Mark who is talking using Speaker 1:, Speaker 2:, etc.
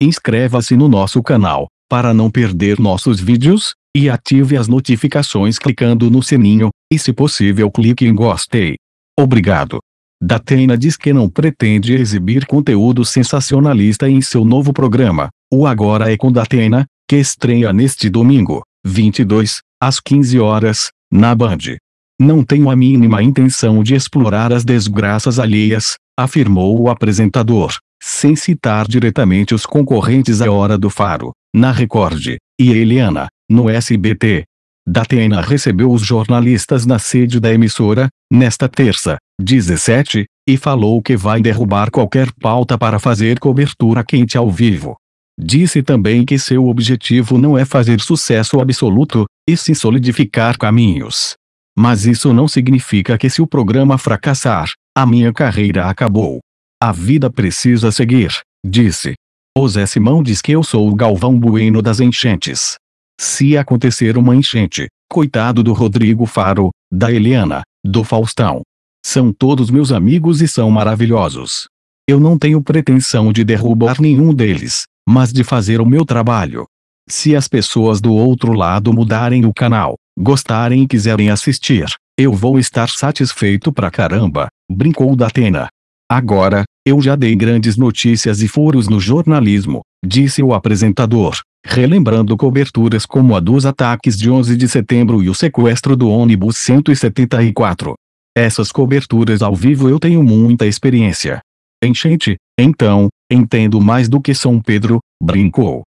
Speaker 1: Inscreva-se no nosso canal, para não perder nossos vídeos, e ative as notificações clicando no sininho, e se possível clique em gostei. Obrigado. Datena diz que não pretende exibir conteúdo sensacionalista em seu novo programa, o Agora é com Datena, que estreia neste domingo, 22, às 15 horas, na Band. Não tenho a mínima intenção de explorar as desgraças alheias, afirmou o apresentador sem citar diretamente os concorrentes A Hora do Faro, na Record, e Eliana, no SBT. Datena recebeu os jornalistas na sede da emissora, nesta terça, 17, e falou que vai derrubar qualquer pauta para fazer cobertura quente ao vivo. Disse também que seu objetivo não é fazer sucesso absoluto, e sim solidificar caminhos. Mas isso não significa que se o programa fracassar, a minha carreira acabou. A vida precisa seguir, disse. O Zé Simão diz que eu sou o Galvão Bueno das enchentes. Se acontecer uma enchente, coitado do Rodrigo Faro, da Eliana, do Faustão. São todos meus amigos e são maravilhosos. Eu não tenho pretensão de derrubar nenhum deles, mas de fazer o meu trabalho. Se as pessoas do outro lado mudarem o canal, gostarem e quiserem assistir, eu vou estar satisfeito pra caramba, brincou Datena. Agora, eu já dei grandes notícias e furos no jornalismo, disse o apresentador, relembrando coberturas como a dos ataques de 11 de setembro e o sequestro do ônibus 174. Essas coberturas ao vivo eu tenho muita experiência. Enchente, então, entendo mais do que São Pedro, brincou.